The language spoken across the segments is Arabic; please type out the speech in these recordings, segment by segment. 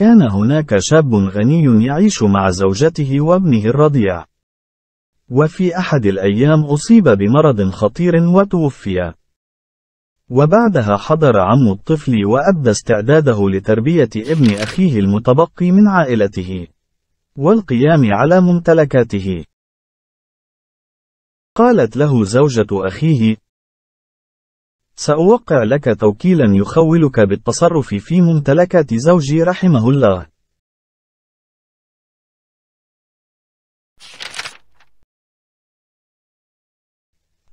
كان هناك شاب غني يعيش مع زوجته وابنه الرضيع. وفي أحد الأيام أصيب بمرض خطير وتوفي. وبعدها حضر عم الطفل وأبدى استعداده لتربية ابن أخيه المتبقي من عائلته. والقيام على ممتلكاته. قالت له زوجة أخيه: سأوقع لك توكيلا يخولك بالتصرف في ممتلكات زوجي رحمه الله.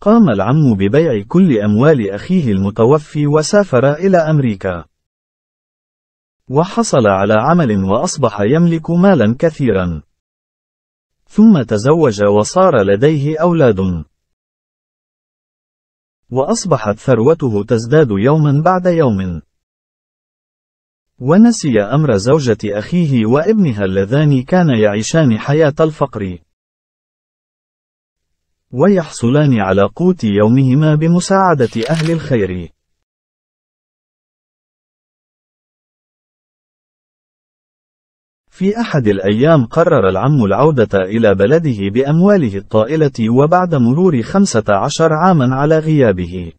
قام العم ببيع كل أموال أخيه المتوفي وسافر إلى أمريكا. وحصل على عمل وأصبح يملك مالا كثيرا. ثم تزوج وصار لديه أولاد. وأصبحت ثروته تزداد يوما بعد يوم ونسي أمر زوجة أخيه وابنها اللذان كان يعيشان حياة الفقر ويحصلان على قوت يومهما بمساعدة أهل الخير في أحد الأيام قرر العم العودة إلى بلده بأمواله الطائلة وبعد مرور خمسة عشر عاما على غيابه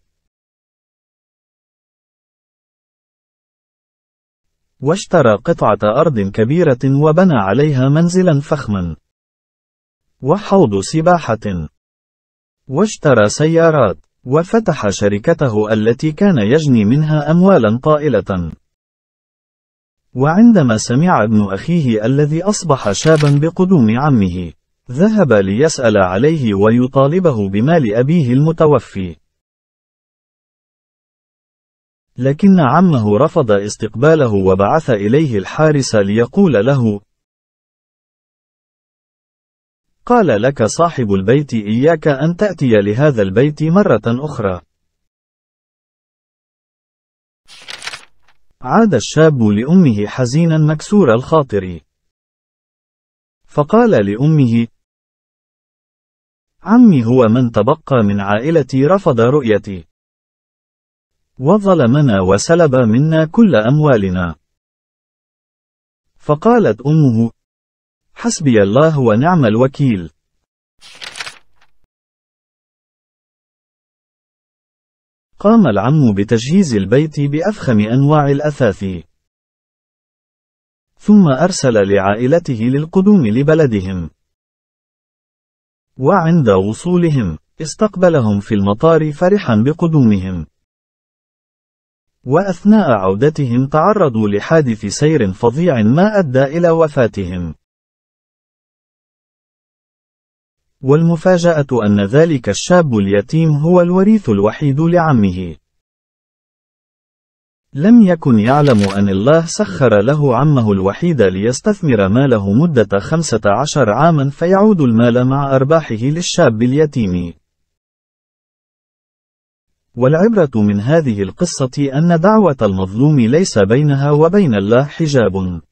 واشترى قطعة أرض كبيرة وبنى عليها منزلا فخما وحوض سباحة واشترى سيارات وفتح شركته التي كان يجني منها أموالا طائلة وعندما سمع ابن أخيه الذي أصبح شابا بقدوم عمه، ذهب ليسأل عليه ويطالبه بمال أبيه المتوفي. لكن عمه رفض استقباله وبعث إليه الحارس ليقول له: قال لك صاحب البيت إياك أن تأتي لهذا البيت مرة أخرى. عاد الشاب لأمه حزينا مكسور الخاطر فقال لأمه عمي هو من تبقى من عائلتي رفض رؤيتي وظلمنا وسلب منا كل أموالنا فقالت أمه حسبي الله ونعم الوكيل قام العم بتجهيز البيت بأفخم أنواع الأثاث. ثم أرسل لعائلته للقدوم لبلدهم. وعند وصولهم، استقبلهم في المطار فرحا بقدومهم. وأثناء عودتهم تعرضوا لحادث سير فظيع ما أدى إلى وفاتهم. والمفاجأة أن ذلك الشاب اليتيم هو الوريث الوحيد لعمه. لم يكن يعلم أن الله سخر له عمه الوحيد ليستثمر ماله مدة 15 عاما فيعود المال مع أرباحه للشاب اليتيم. والعبرة من هذه القصة أن دعوة المظلوم ليس بينها وبين الله حجاب.